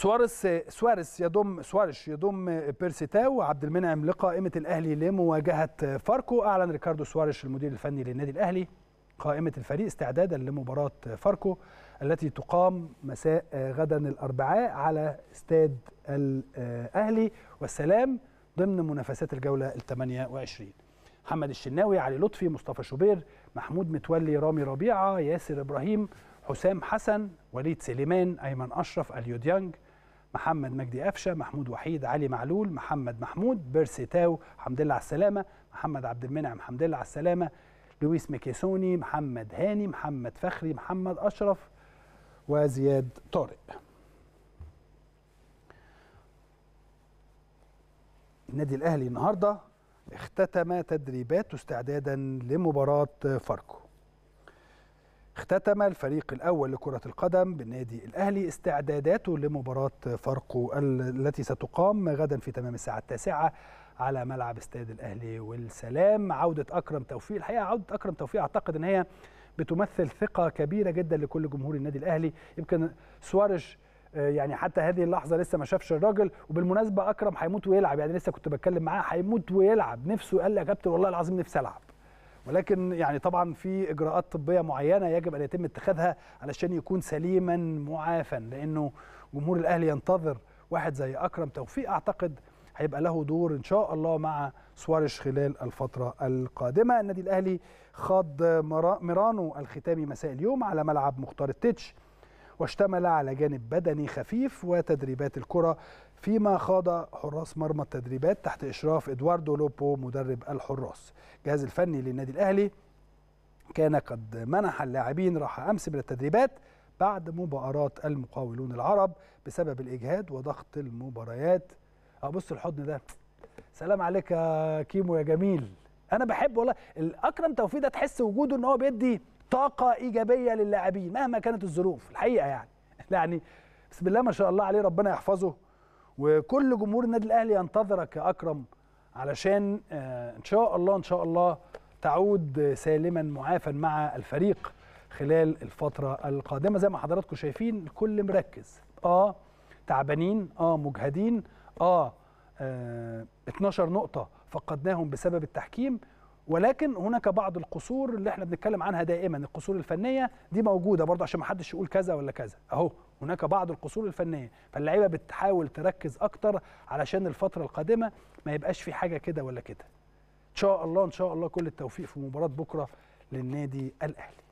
سواريز سواريز يضم سواريز يضم بيرسي تاو عبد المنعم لقائمه الاهلي لمواجهه فاركو اعلن ريكاردو سواريز المدير الفني للنادي الاهلي قائمه الفريق استعدادا لمباراه فاركو التي تقام مساء غدا الاربعاء على استاد الاهلي والسلام ضمن منافسات الجوله ال 28 محمد الشناوي علي لطفي مصطفى شوبير محمود متولي رامي ربيعه ياسر ابراهيم حسام حسن وليد سليمان ايمن اشرف اليو ديانج محمد مجدي قفشه محمود وحيد علي معلول محمد محمود بيرسي تاو حمد الله على السلامه محمد عبد المنعم حمد الله على السلامه لويس ميكيسوني محمد هاني محمد فخري محمد اشرف وزياد طارق النادي الاهلي النهارده اختتم تدريباته استعدادا لمباراه فاركو اختتم الفريق الأول لكرة القدم بالنادي الأهلي استعداداته لمباراة فاركو التي ستقام غدا في تمام الساعة التاسعة على ملعب استاد الأهلي والسلام عودة أكرم توفيق الحقيقة عودة أكرم توفيق أعتقد أن هي بتمثل ثقة كبيرة جدا لكل جمهور النادي الأهلي يمكن سواريش آه، يعني حتى هذه اللحظه لسه ما شافش الراجل وبالمناسبه اكرم هيموت ويلعب يعني لسه كنت بتكلم معاه هيموت ويلعب نفسه قال لي يا كابتن والله العظيم نفسي العب ولكن يعني طبعا في اجراءات طبيه معينه يجب ان يتم اتخاذها علشان يكون سليما معافا لانه جمهور الاهلي ينتظر واحد زي اكرم توفيق اعتقد هيبقى له دور ان شاء الله مع سواريش خلال الفتره القادمه النادي الاهلي خاض ميرانو الختامي مساء اليوم على ملعب مختار التتش واشتمل على جانب بدني خفيف وتدريبات الكرة فيما خاض حراس مرمى التدريبات تحت إشراف إدواردو لوبو مدرب الحراس الجهاز الفني للنادي الأهلي كان قد منح اللاعبين راحة أمس من التدريبات بعد مباراه المقاولون العرب بسبب الإجهاد وضغط المباريات أبص الحضن ده سلام عليك يا كيمو يا جميل أنا بحب والله الأكرم توفيق ده تحس وجوده إن هو بيدي طاقه ايجابيه للاعبين مهما كانت الظروف الحقيقه يعني يعني بسم الله ما شاء الله عليه ربنا يحفظه وكل جمهور النادي الاهلي ينتظرك يا اكرم علشان آه، ان شاء الله ان شاء الله تعود سالما معافا مع الفريق خلال الفتره القادمه زي ما حضراتكم شايفين الكل مركز اه تعبانين اه مجهدين اه, آه 12 نقطه فقدناهم بسبب التحكيم ولكن هناك بعض القصور اللي احنا بنتكلم عنها دائما القصور الفنيه دي موجوده برضه عشان ما حدش يقول كذا ولا كذا اهو هناك بعض القصور الفنيه فاللعيبه بتحاول تركز اكتر علشان الفتره القادمه ما يبقاش في حاجه كده ولا كده ان شاء الله ان شاء الله كل التوفيق في مباراه بكره للنادي الاهلي